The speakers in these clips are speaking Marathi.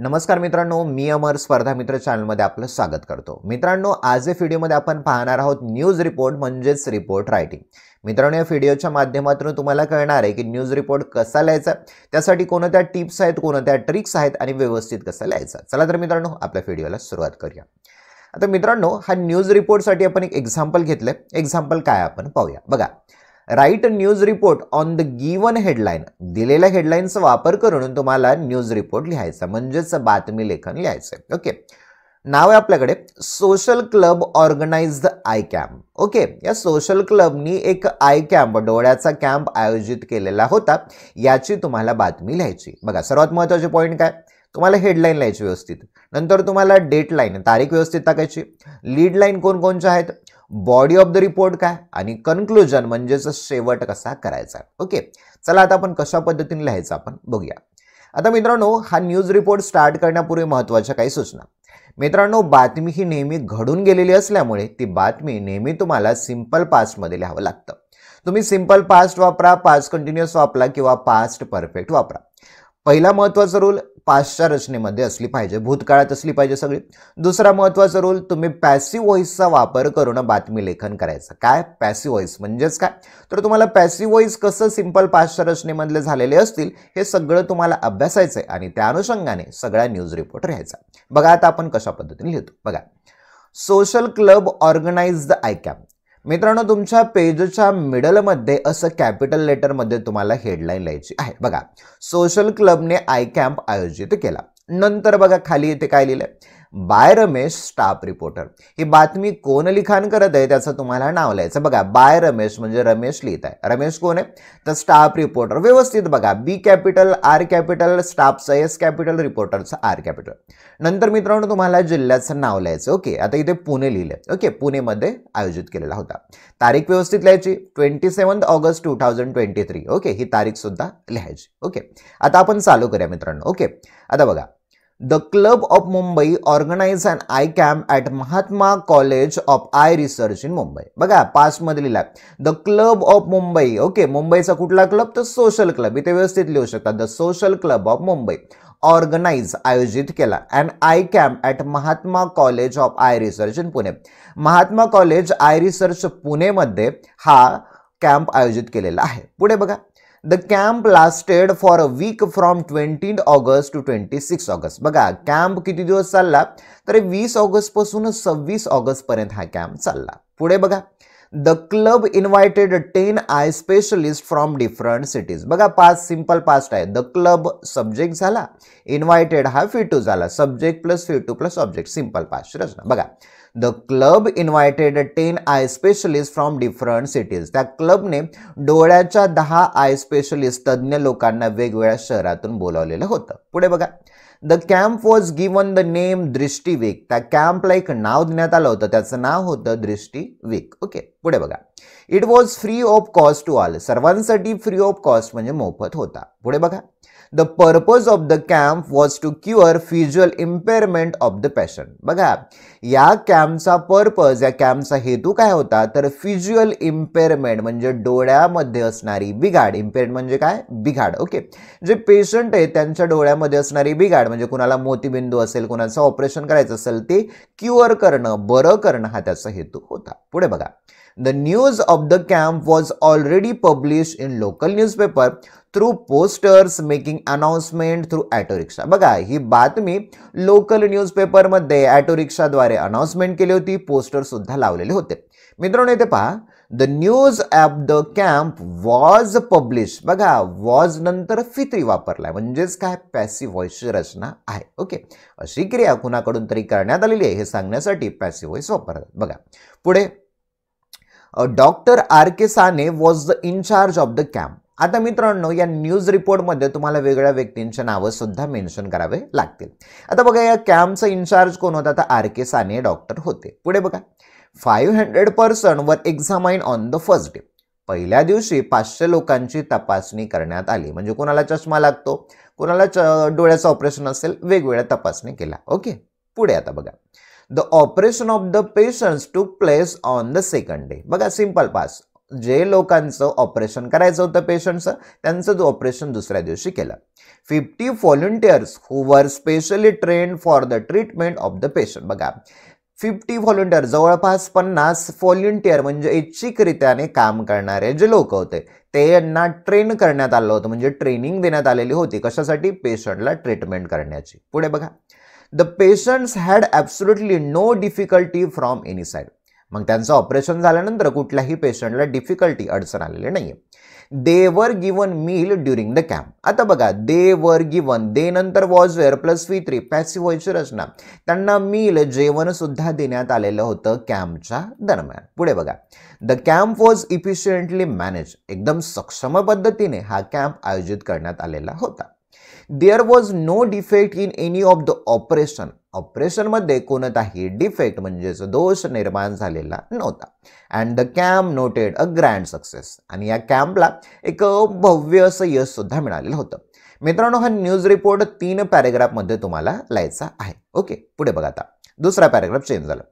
नमस्कार मित्रांनो मी अमर स्पर्धा मित्र चॅनलमध्ये आपलं स्वागत करतो मित्रांनो आज या व्हिडिओमध्ये आपण पाहणार आहोत न्यूज रिपोर्ट म्हणजेच रिपोर्ट रायटिंग मित्रांनो या व्हिडिओच्या माध्यमातून तुम्हाला कळणार आहे की न्यूज रिपोर्ट कसा लिहायचा त्यासाठी कोणत्या टिप्स आहेत कोणत्या ट्रिक्स आहेत आणि व्यवस्थित कसा लिहायचा चला तर मित्रांनो आपल्या व्हिडिओला सुरुवात करूया आता मित्रांनो हा न्यूज रिपोर्टसाठी आपण एक एक्झाम्पल घेतलं एक्झाम्पल काय आपण पाहूया बघा write news report on the given headline दिलेल्या हेडलाईनचा वापर करून तुम्हाला न्यूज रिपोर्ट लिहायचा म्हणजेच बातमी लेखन लिहायचं ओके नाव आहे आपल्याकडे social club organized eye camp okay या सोशल क्लबनी एक आय कॅम्प डोळ्याचा कॅम्प आयोजित केलेला होता याची तुम्हाला बातमी लिहायची बघा सर्वात महत्त्वाचे पॉईंट काय तुम्हाला हेडलाईन लिहायची व्यवस्थित नंतर तुम्हाला डेट लाईन तारीख व्यवस्थित टाकायची लीड लाईन कोणकोणच्या आहेत बॉडी ऑफ द रिपोर्ट काय आणि कन्क्लुजन म्हणजेच शेवट कसा करायचा ओके चला आता आपण कशा पद्धतीने लिहायचं आपण बघूया आता मित्रांनो हा न्यूज रिपोर्ट स्टार्ट करण्यापूर्वी महत्त्वाच्या काही सूचना मित्रांनो बातमी ही नेहमी घडून गेलेली असल्यामुळे ती बातमी नेहमी तुम्हाला सिम्पल पास्टमध्ये लिहावं लागतं तुम्ही सिम्पल पास्ट वापरा पास्ट कंटिन्युअस वापरा किंवा पास्ट परफेक्ट वापरा पहिला महत्त्वाचा रोल पाचच्या रचनेमध्ये असली पाहिजे भूतकाळात असली पाहिजे सगळी दुसरा महत्त्वाचा रोल तुम्ही पॅसिव व्हॉइसचा वापर करून बातमी लेखन करायचं काय पॅसिव्ह व्हॉइस म्हणजेच काय तर तुम्हाला पॅसिव व्हॉइस कसं सिंपल पाचच्या रचनेमधले झालेले असतील हे सगळं तुम्हाला अभ्यासायचं आहे आणि त्या अनुषंगाने सगळा न्यूज रिपोर्ट राहायचा बघा आता आपण कशा पद्धतीने लिहितो बघा social club organize the eye camp मित्रांनो तुमच्या पेजच्या मिडलमध्ये असं कॅपिटल लेटरमध्ये तुम्हाला हेडलाईन लिहायची आहे बघा सोशल क्लबने आय कॅम्प आयोजित केला नंतर बघा खाली इथे काय लिहिलंय बाय रमेश स्टाफ रिपोर्टर ही बातमी कोण लिखाण करत आहे त्याचं तुम्हाला नाव लिहायचं बघा बाय रमेश म्हणजे रमेश लिहित आहे रमेश कोण आहे तर स्टाफ रिपोर्टर व्यवस्थित बघा B capital R capital staff S capital रिपोर्टरचं आर कॅपिटल नंतर मित्रांनो तुम्हाला जिल्ह्याचं नाव लिहायचं ओके आता इथे पुणे लिहिलं ओके पुणेमध्ये आयोजित केलेला होता तारीख व्यवस्थित लिहायची twenty seventh August two thousand twenty three okay ही तारीख सुद्धा लिहायची ओके आता आपण चालू करूया मित्रांनो ओके आता बघा the club of Mumbai organized and eye camp at Mahatma college of eye research in Mumbai बघा पाचमध्ये लिहिला the club of Mumbai okay मुंबईचा कुठला क्लब तर सोशल क्लब इथे व्यवस्थित लिहू शकता the social club of Mumbai organize आयोजित केला and eye camp at Mahatma college of eye research in Pune Mahatma college eye research पुणेमध्ये हा कॅम्प आयोजित केलेला आहे पुढे बघा the camp lasted for a week from twenty August to twenty six August बघा कॅम्प किती दिवस चालला तर वीस ऑगस्टपासून सव्वीस ऑगस्टपर्यंत हा कॅम्प चालला पुढे बघा the club invited ten eye specialist from different cities बघा पाच सिंपल पास्ट आहे द क्लब सब्जेक्ट झाला इन्व्हायटेड हा टू झाला subject plus two plus object simple past रचना बघा the club invited ten eye specialist from different cities त्या क्लबने डोळ्याच्या दहा आय स्पेशलिस्ट तज्ज्ञ लोकांना वेगवेगळ्या शहरातून बोलावलेलं होतं पुढे बघा the camp was given the name Drishti week त्या कॅम्पला एक नाव देण्यात आलं होतं त्याचं नाव होतं दृष्टी वीक ओके पुढे बघा it was free of cost to all सर्वांसाठी फ्री ऑफ कॉस्ट म्हणजे मोफत होता पुढे बघा the purpose of the camp was to cure visual impairment of the patient बघा या कॅम्पचा पर्पज या कॅम्पचा हेतू काय होता तर फिज्युअल इम्पेअरमेंट म्हणजे डोळ्यामध्ये असणारी बिघाड इम्पेअर म्हणजे काय बिघाड ओके जे पेशंट आहे त्यांच्या डोळ्यामध्ये असणारी बिघाड म्हणजे कुणाला मोतीबिंदू असेल कुणाचं ऑपरेशन करायचं असेल ते क्युअर करणं बरं करणं हा त्याचा हेतू होता पुढे बघा the news of the camp was already publish in local newspaper through posters making announcement through auto rickshaw बघा ही बातमी लोकल न्यूजपेपरमध्ये ॲटोरिक्षाद्वारे रिक्षाद्वारे अनाउन्समेंट केली होती पोस्टर सुद्धा लावलेले होते मित्रांनो येथे पहा the news app the camp was publish बघा वॉज नंतर फित्री वापरलाय म्हणजेच काय पॅसिव्ह ची रचना आहे ओके अशी क्रिया कुणाकडून तरी करण्यात आलेली आहे हे सांगण्यासाठी पॅसिव्ह व्हॉइस वापरतात बघा पुढे doctor R K Sane was the in charge of the camp आता मित्रांनो या न्यूज रिपोर्टमध्ये तुम्हाला वेगळ्या व्यक्तींच्या नावं सुद्धा मेन्शन करावे लागतील आता बघा या कॅम्पचा इन्चार्ज कोण होता तर आर के साने डॉक्टर होते पुढे बघा five hundred person were examine on the first day पहिल्या दिवशी पाचशे लोकांची तपासणी करण्यात आली म्हणजे कोणाला चष्मा लागतो कोणाला डोळ्याचं ऑपरेशन असेल वेगवेगळ्या तपासणी केल्या ओके पुढे आता बघा the operation of the patients took place on the second day बघा सिम्पल पास जे लोकांचं ऑपरेशन करायचं होतं पेशंटचं त्यांचं ऑपरेशन दुसऱ्या दिवशी केलं fifty volunteers who were specially train for the treatment of the patient बघा फिफ्टी व्हॉलंटियर जवळपास पन्नास व्हॉलंटियर म्हणजे ऐच्छिकरित्याने काम करणारे जे लोक होते ते यांना ट्रेन करण्यात आलं होतं म्हणजे ट्रेनिंग देण्यात आलेली होती कशासाठी पेशंटला ट्रीटमेंट करण्याची पुढे बघा the patients had absolutely no difficulty from any side मग त्यांचं ऑपरेशन झाल्यानंतर कुठल्याही पेशंटला डिफिकल्टी अडचण आलेली नाही they were given meal during the camp आता बघा दे वर गिवन दे नंतर was were plus V three व्हायची रचना त्यांना मील जेवण सुद्धा देण्यात आलेलं होतं कॅम्पच्या दरम्यान पुढे बघा the camp was efficiently manage एकदम सक्षम पद्धतीने हा कॅम्प आयोजित करण्यात आलेला होता there was no defect in any of the operation ऑपरेशनमध्ये कोणताही डिफेक्ट म्हणजेच दोष निर्माण झालेला नव्हता and the camp noted a grand success आणि या कॅम्पला एक भव्य असं यश सुद्धा मिळालेलं होतं मित्रांनो हा न्यूज रिपोर्ट तीन पॅरेग्राफमध्ये तुम्हाला लायचा आहे ओके पुढे बघा आता दुसरा पॅराग्राफ चेंज झाला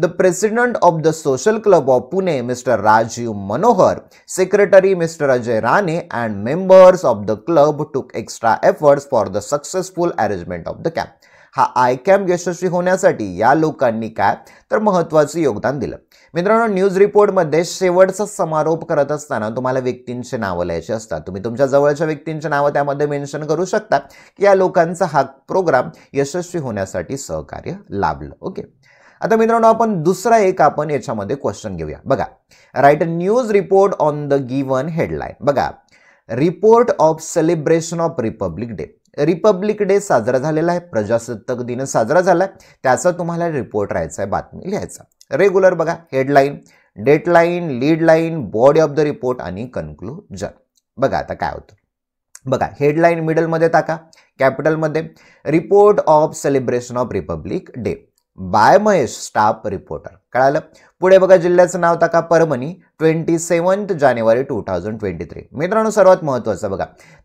the president of the social club of Pune mister Rajiv Manohar secretary mister Ajay Rane and members of the club took extra efforts for the successful arrangement of the camp हा आय कॅम्प यशस्वी होण्यासाठी या लोकांनी काय तर महत्त्वाचं योगदान दिलं मित्रांनो न्यूज रिपोर्टमध्ये शेवटचा समारोप करत असताना तुम्हाला व्यक्तींचे नावं लिहायचे असतात तुम्ही तुमच्या जवळच्या व्यक्तींचे नावं त्यामध्ये मेन्शन करू शकता की या लोकांचा हा प्रोग्राम यशस्वी होण्यासाठी सहकार्य लाभलं ओके आता मित्रांनो आपण दुसरा एक आपण याच्यामध्ये क्वेश्चन घेऊया बघा write news report on the given headline बघा report of celebration of Republic Day Republic Day साजरा झालेला आहे प्रजासत्ताक दिन साजरा झाला आहे त्याचा तुम्हाला रिपोर्ट राहायचा आहे बातमी लिहायचा रेग्युलर बघा headline dateline lead line body of the report आणि कन्क्लूजन बघा आता काय होतं बघा हेडलाईन मिडलमध्ये टाका कॅपिटलमध्ये report of celebration of Republic Day by Mahesh staff reporter कळालं पुढे बघा जिल्ह्याचं नाव टाका Parbhani twenty seventh January two thousand twenty three मित्रांनो सर्वात महत्त्वाचं बघा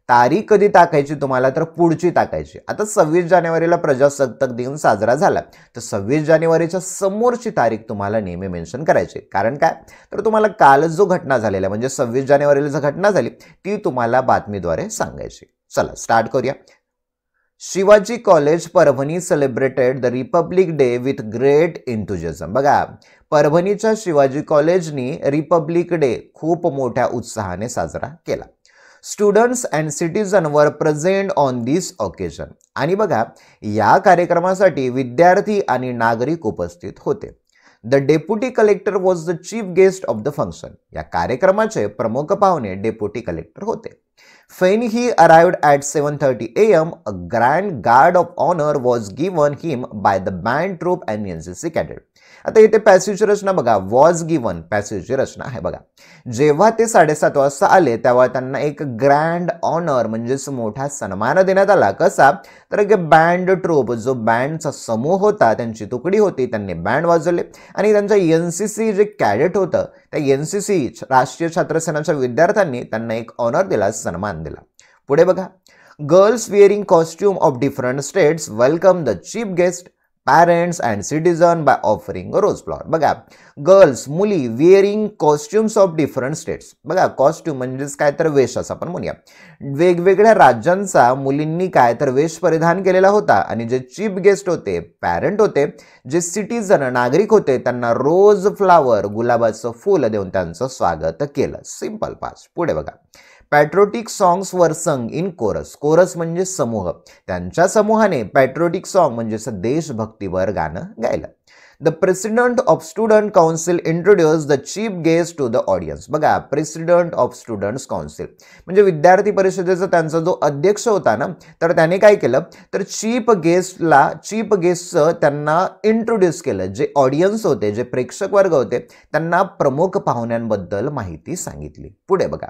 तारीख कधी टाकायची तुम्हाला तर पुढची टाकायची आता सव्वीस जानेवारीला प्रजासत्ताक दिन साजरा झाला तर सव्वीस जानेवारीच्या समोरची तारीख तुम्हाला नेहमी मेन्शन करायची कारण काय तर तुम्हाला काल जो घटना झालेला म्हणजे सव्वीस जानेवारीला जर घटना झाली ती तुम्हाला बातमीद्वारे सांगायची चला स्टार्ट करूया Shivaji college Parbhani celebrated the Republic Day with great enthusiasm बघा परभणीच्या शिवाजी कॉलेजनी रिपब्लिक डे खूप मोठ्या उत्साहाने साजरा केला students and citizen were present on this occasion आणि बघा या कार्यक्रमासाठी विद्यार्थी आणि नागरिक उपस्थित होते the deputy collector was the chief guest of the function या कार्यक्रमाचे प्रमुख पाहुणे डेप्युटी कलेक्टर होते then he arrived at seven thirty A M a grand guard of honour was given him by the band troop and N C cadet आता इथे पॅसेजची रचना बघा वॉज गिवन पॅसेजची रचना आहे बघा जेव्हा ते साडेसात वाजता आले तेव्हा त्यांना एक ग्रँड ऑनर म्हणजेच मोठा सन्मान देण्यात आला कसा तर एक बँड ट्रोप जो बँडचा समूह होता त्यांची तुकडी होती त्यांनी बँड वाजवले आणि त्यांच्या एन सी सी जे कॅडेट होतं त्या एन सी सी राष्ट्रीय छात्रसेनाच्या विद्यार्थ्यांनी त्यांना एक ऑनर दिला सन्मान दिला पुढे बघा girls wearing costume of different states welcome the chief guest parents and citizen by offering a rose flower बघा गर्ल्स मुली wearing costumes of different states बघा कॉस्ट्युम म्हणजेच काय तर वेश असं आपण म्हणूया वेगवेगळ्या राज्यांचा मुलींनी काय तर वेश परिधान केलेला होता आणि जे चीफ गेस्ट होते पॅरेंट होते जे सिटीजन नागरिक होते त्यांना रोज फ्लावर गुलाबाचं फुल देऊन त्यांचं स्वागत केलं सिंपल पास पुढे बघा पॅट्रोटिक सॉंग्स वर संग इन कोरस कोरस म्हणजे समूह त्यांच्या समूहाने पॅट्रोटिक सॉंग म्हणजे देशभक्तीवर गाणं गायलं the president of student council introduce the chief guest to the audience बघा प्रेसिडंट ऑफ स्टुडंट्स काउन्सिल म्हणजे विद्यार्थी परिषदेचा त्यांचा जो अध्यक्ष होता ना तर त्याने काय केलं तर चीफ गेस्टला चीफ गेस्टचं त्यांना इंट्रोड्यूस केलं जे ऑडियन्स होते जे प्रेक्षक वर्ग होते त्यांना प्रमुख पाहुण्यांबद्दल माहिती सांगितली पुढे बघा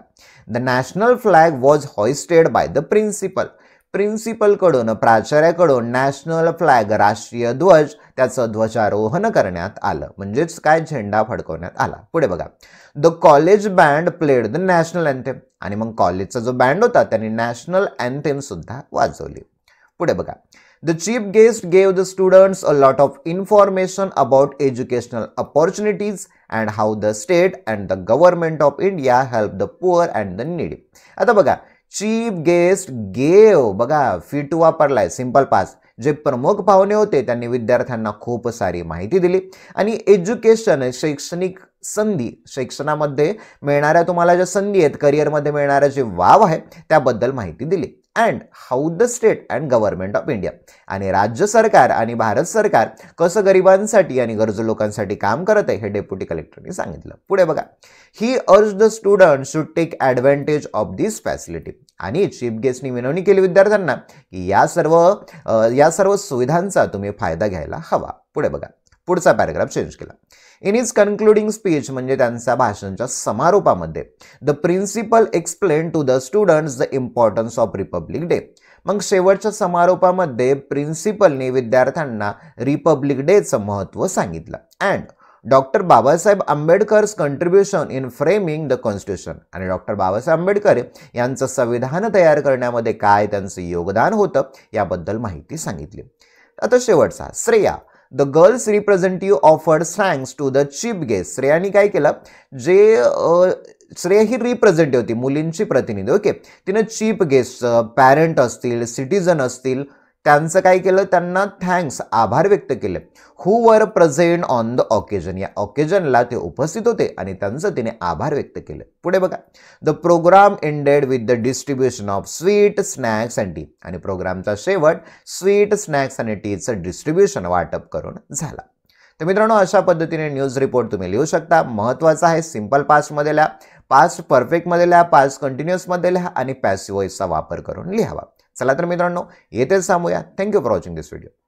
the national flag was hoisted by the principal प्रिन्सिपलकडून प्राचार्याकडून नॅशनल फ्लॅग राष्ट्रीय ध्वज त्याचं ध्वजारोहण करण्यात आलं म्हणजेच काय झेंडा फडकवण्यात आला पुढे बघा the college band played the national anthem आणि मग कॉलेजचा जो बँड होता त्यांनी नॅशनल अँथेम सुद्धा वाजवली पुढे बघा the chief guest gave the students a lot of information about educational opportunities and how the state and the government of India help the poor and the need आता बघा चीफ गेस्ट गेव बघा फिट वापरलाय सिंपल पास जे प्रमुख पाहुणे होते त्यांनी विद्यार्थ्यांना खूप सारी माहिती दिली आणि एज्युकेशन शैक्षणिक संधी शिक्षणामध्ये मिळणाऱ्या तुम्हाला ज्या संधी आहेत करिअरमध्ये मिळणारा जे वाव आहे त्याबद्दल माहिती दिली and how the state and government of India आणि राज्य सरकार आणि भारत सरकार कसं गरिबांसाठी आणि गरजू लोकांसाठी काम करत आहे हे डेप्युटी कलेक्टरने सांगितलं पुढे बघा he urged the student should take advantage of this facility आणि चीफ गेस्टनी विनवणी केली विद्यार्थ्यांना की या सर्व या सर्व सुविधांचा तुम्ही फायदा घ्यायला हवा पुढे बघा पुढचा पॅरेग्राफ चेंज केला इन इज कन्क्लुडिंग स्पीच म्हणजे त्यांच्या भाषणाच्या समारोपामध्ये the principal explain to the students the importance of Republic Day मग शेवटच्या समारोपामध्ये प्रिन्सिपलने विद्यार्थ्यांना रिपब्लिक डेचं महत्त्व सांगितलं and doctor Babasaheb Ambedkar's contribution in framing the constitution आणि डॉक्टर बाबासाहेब आंबेडकर यांचं संविधान तयार करण्यामध्ये काय त्यांचं योगदान होतं याबद्दल माहिती सांगितली आता शेवटचा Shreya the girls representative offered thanks to the chief guest श्रेयानी काय केलं जे श्रेय ही रिप्रेझेंटेटिव्ह होती मुलींची प्रतिनिधी ओके तिनं चीफ गेस्ट पॅरेंट असतील सिटीजन असतील त्यांचं काय केलं त्यांना थँक्स आभार व्यक्त केले हू वर प्रेझेंट ऑन द ऑकेजन या ऑकेजनला ते उपस्थित होते आणि त्यांचं तिने आभार व्यक्त केले पुढे बघा the program ended with the distribution of sweet snacks and tea आणि प्रोग्रामचा शेवट स्वीट स्नॅक्स आणि टीचं डिस्ट्रीब्युशन वाटप करून झाला तर मित्रांनो अशा पद्धतीने न्यूज रिपोर्ट तुम्ही लिहू शकता महत्त्वाचा आहे सिम्पल पास्टमध्ये लिहा पास्ट परफेक्टमध्ये लिहा पास्ट कंटिन्युअसमध्ये लिहा आणि पॅसिव्हॉइसचा वापर करून लिहावा चला तर मित्रांनो येथेच थांबूया thank you for watching this video